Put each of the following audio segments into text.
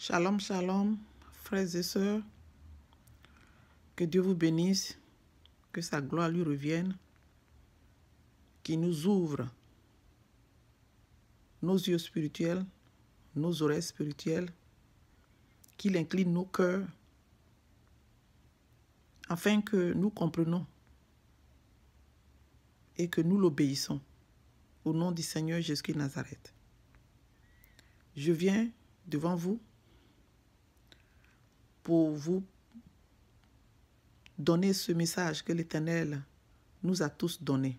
Shalom, shalom, frères et sœurs. Que Dieu vous bénisse, que sa gloire lui revienne, qu'il nous ouvre nos yeux spirituels, nos oreilles spirituelles, qu'il incline nos cœurs, afin que nous comprenons et que nous l'obéissons au nom du Seigneur Jésus-Christ Nazareth. Je viens devant vous pour vous donner ce message que l'Éternel nous a tous donné.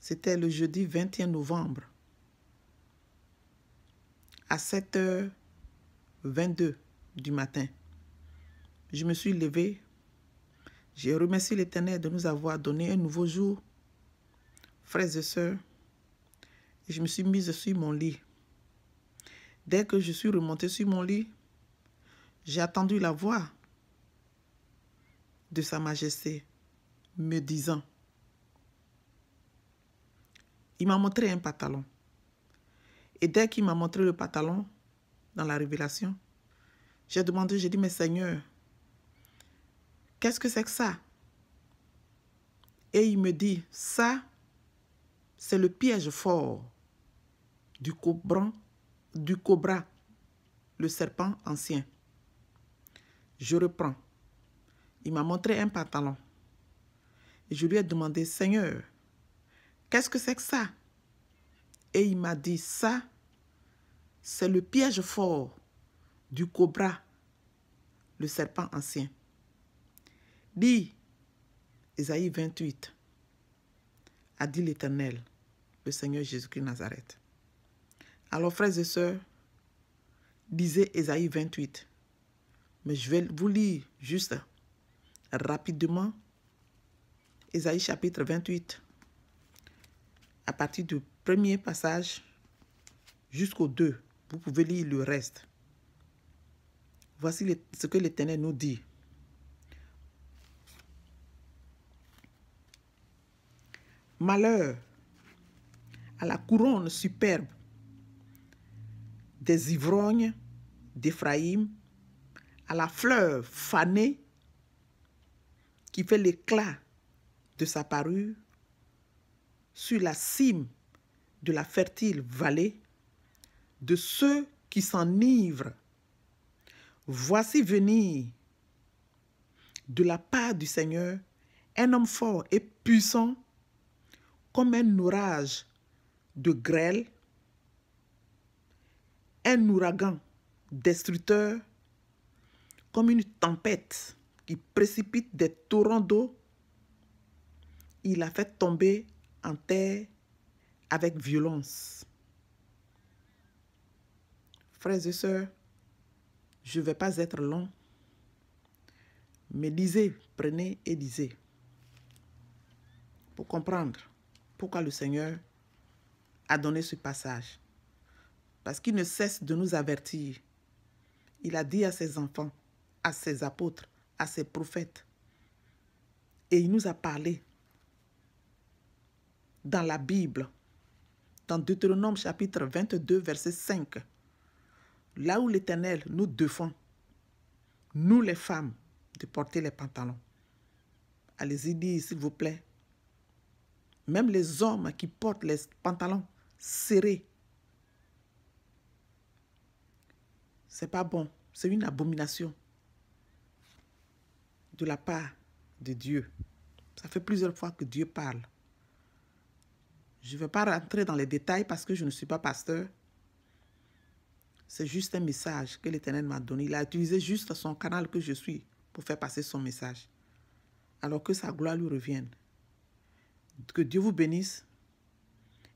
C'était le jeudi 21 novembre à 7h22 du matin. Je me suis levée. J'ai remercié l'Éternel de nous avoir donné un nouveau jour. Frères et sœurs, je me suis mise sur mon lit. Dès que je suis remontée sur mon lit, j'ai attendu la voix de Sa Majesté me disant, il m'a montré un pantalon. Et dès qu'il m'a montré le pantalon dans la révélation, j'ai demandé, j'ai dit, mais Seigneur, qu'est-ce que c'est que ça? Et il me dit, ça, c'est le piège fort du cobran, du cobra, le serpent ancien. Je reprends. Il m'a montré un pantalon. Et je lui ai demandé, Seigneur, qu'est-ce que c'est que ça Et il m'a dit, ça, c'est le piège fort du cobra, le serpent ancien. Dis, Esaïe 28, a dit l'Éternel, le Seigneur Jésus-Christ Nazareth. Alors, frères et sœurs, disait Esaïe 28. Mais je vais vous lire juste rapidement Ésaïe chapitre 28, à partir du premier passage jusqu'au 2. Vous pouvez lire le reste. Voici ce que l'Éternel nous dit. Malheur à la couronne superbe des ivrognes d'Éphraïm à la fleur fanée qui fait l'éclat de sa parure sur la cime de la fertile vallée de ceux qui s'enivrent. Voici venir de la part du Seigneur un homme fort et puissant comme un orage de grêle, un ouragan destructeur comme une tempête qui précipite des torrents d'eau, il a fait tomber en terre avec violence. Frères et sœurs, je ne vais pas être long, mais lisez, prenez et lisez pour comprendre pourquoi le Seigneur a donné ce passage. Parce qu'il ne cesse de nous avertir. Il a dit à ses enfants, à ses apôtres, à ses prophètes. Et il nous a parlé dans la Bible, dans Deutéronome chapitre 22, verset 5, là où l'Éternel nous défend, nous les femmes, de porter les pantalons. Allez-y dire, s'il vous plaît. Même les hommes qui portent les pantalons serrés, c'est pas bon, c'est une abomination de la part de Dieu. Ça fait plusieurs fois que Dieu parle. Je ne vais pas rentrer dans les détails parce que je ne suis pas pasteur. C'est juste un message que l'Éternel m'a donné. Il a utilisé juste son canal que je suis pour faire passer son message. Alors que sa gloire lui revienne. Que Dieu vous bénisse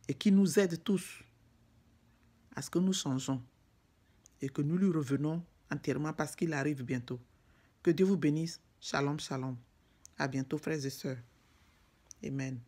et qu'il nous aide tous à ce que nous changeons et que nous lui revenons entièrement parce qu'il arrive bientôt. Que Dieu vous bénisse. Shalom, shalom. À bientôt, frères et sœurs. Amen.